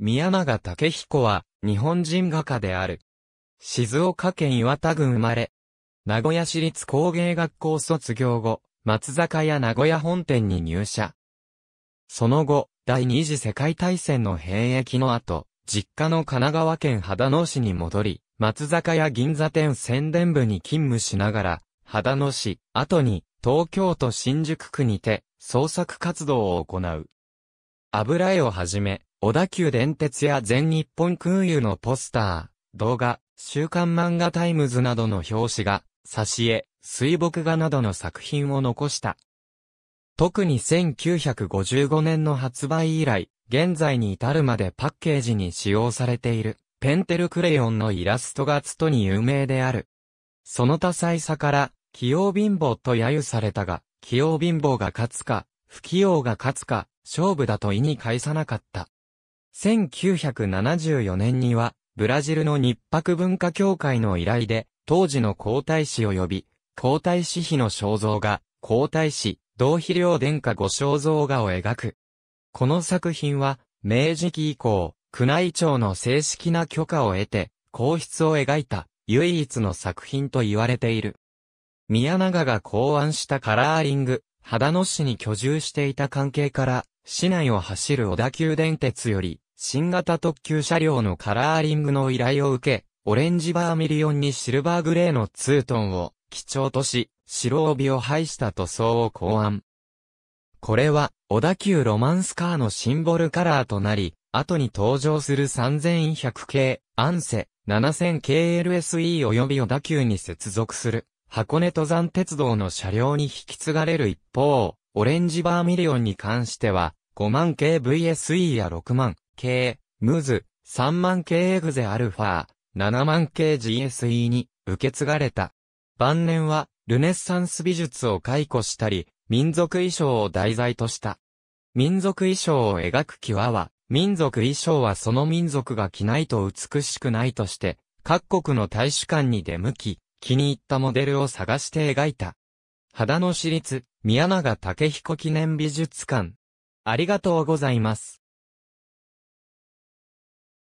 宮永武彦は、日本人画家である。静岡県岩田郡生まれ。名古屋市立工芸学校卒業後、松坂屋名古屋本店に入社。その後、第二次世界大戦の兵役の後、実家の神奈川県秦野市に戻り、松坂屋銀座店宣伝部に勤務しながら、秦野市、後に、東京都新宿区にて、創作活動を行う。油絵をはじめ、小田急電鉄や全日本空輸のポスター、動画、週刊漫画タイムズなどの表紙が、挿絵、水墨画などの作品を残した。特に1955年の発売以来、現在に至るまでパッケージに使用されている、ペンテルクレヨンのイラストがつとに有名である。その多彩さから、器用貧乏と揶揄されたが、器用貧乏が勝つか、不器用が勝つか、勝負だと意に介さなかった。1974年には、ブラジルの日泊文化協会の依頼で、当時の皇太子及び、皇太子妃の肖像画、皇太子、同肥料殿下ご肖像画を描く。この作品は、明治期以降、宮内庁の正式な許可を得て、皇室を描いた、唯一の作品と言われている。宮永が考案したカラーリング、秦野市に居住していた関係から、市内を走る小田急電鉄より、新型特急車両のカラーリングの依頼を受け、オレンジバーミリオンにシルバーグレーのツートンを基調とし、白帯を配した塗装を考案。これは、小田急ロマンスカーのシンボルカラーとなり、後に登場する3100系、アンセ、7000KLSE 及び小田急に接続する、箱根登山鉄道の車両に引き継がれる一方、オレンジバーミリオンに関しては、5万系 VSE や6万系、ムズ、3万系エグゼアルファ、7万系 GSE に受け継がれた。晩年は、ルネッサンス美術を解雇したり、民族衣装を題材とした。民族衣装を描く際は、民族衣装はその民族が着ないと美しくないとして、各国の大使館に出向き、気に入ったモデルを探して描いた。秦野市立、宮永武彦記念美術館。ありがとうございます。